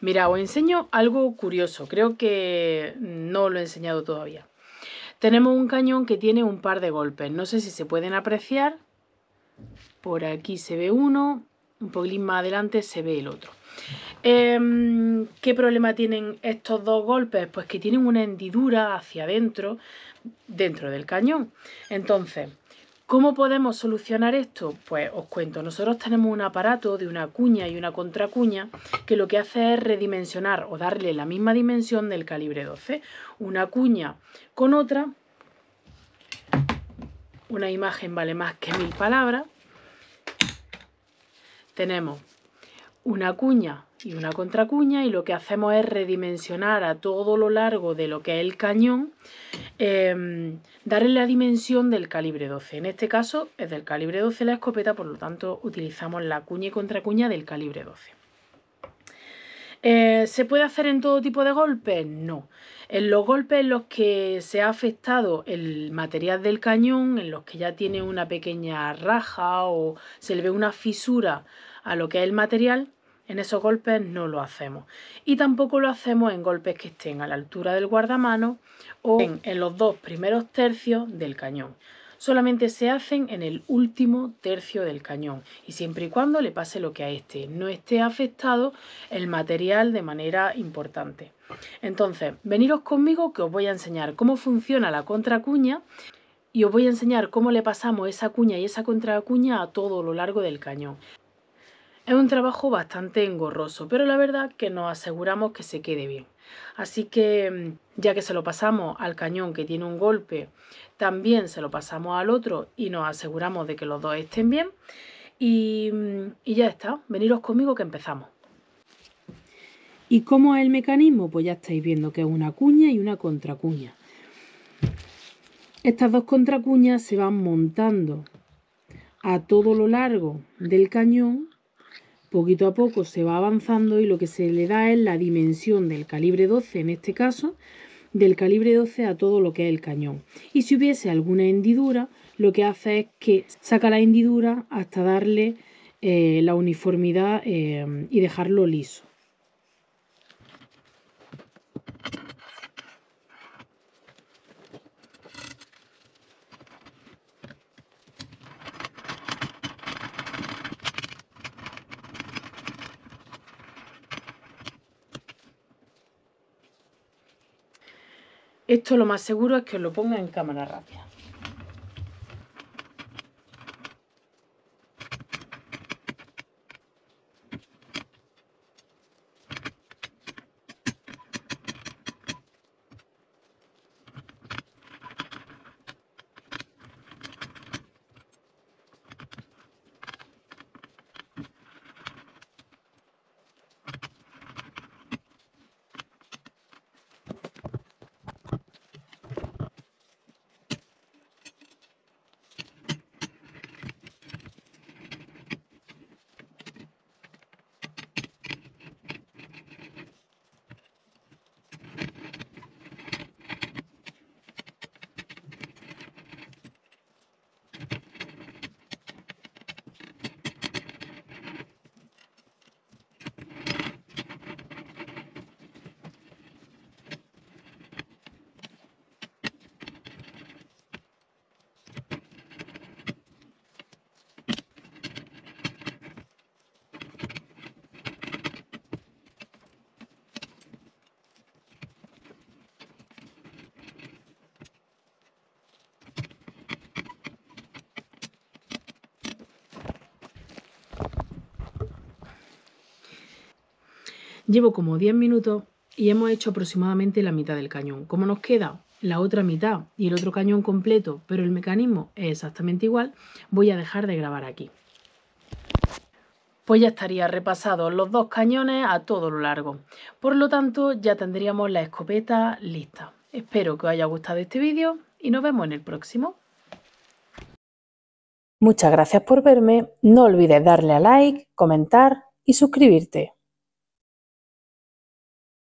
Mira, os enseño algo curioso, creo que no lo he enseñado todavía. Tenemos un cañón que tiene un par de golpes, no sé si se pueden apreciar. Por aquí se ve uno, un poquito más adelante se ve el otro. Em, ¿Qué problema tienen estos dos golpes? Pues que tienen una hendidura hacia adentro, dentro del cañón. Entonces, ¿Cómo podemos solucionar esto? Pues os cuento, nosotros tenemos un aparato de una cuña y una contracuña que lo que hace es redimensionar o darle la misma dimensión del calibre 12. Una cuña con otra, una imagen vale más que mil palabras. Tenemos una cuña y una contracuña y lo que hacemos es redimensionar a todo lo largo de lo que es el cañón Em, darle la dimensión del calibre 12. En este caso es del calibre 12 la escopeta, por lo tanto utilizamos la cuña y contracuña del calibre 12. Eh, ¿Se puede hacer en todo tipo de golpes? No. En los golpes en los que se ha afectado el material del cañón, en los que ya tiene una pequeña raja o se le ve una fisura a lo que es el material, en esos golpes no lo hacemos. Y tampoco lo hacemos en golpes que estén a la altura del guardamano o en, los dos primeros tercios del cañón. Solamente se hacen en el último tercio del cañón y siempre y cuando le pase lo que a este, no esté afectado el material de manera importante. Entonces, veniros conmigo que os voy a enseñar cómo funciona la contracuña y os voy a enseñar cómo le pasamos esa cuña y esa contracuña a todo lo largo del cañón. Es un trabajo bastante engorroso, pero la verdad que nos aseguramos que se quede bien. Así que mm, ya que se lo pasamos al cañón que tiene un golpe, también se lo pasamos al otro y nos aseguramos de que los dos estén bien. Mm, y, ya está, veniros conmigo que empezamos. ¿Y cómo es el mecanismo? Pues ya estáis viendo que es una cuña y una contracuña. Estas dos contracuñas se van montando a todo lo largo del cañón Poquito a poco se va avanzando y lo que se le da es la dimensión del calibre 12, en este caso, del calibre 12 a todo lo que es el cañón. Y si hubiese alguna hendidura, lo que hace es que saca la hendidura hasta darle eh, la uniformidad eh, y dejarlo liso. Esto lo más seguro es que os lo ponga en cámara rápida. Llevo como 10 minutos y hemos hecho aproximadamente la mitad del cañón. Como nos queda la otra mitad y el otro cañón completo, pero el mecanismo es exactamente igual, voy a dejar de grabar aquí. Pues ya estaría repasados los dos cañones a todo lo largo. Por lo tanto, ya tendríamos la escopeta lista. Espero que os haya gustado este vídeo y nos vemos en el próximo. Muchas gracias por verme. No olvides darle a like, comentar y suscribirte.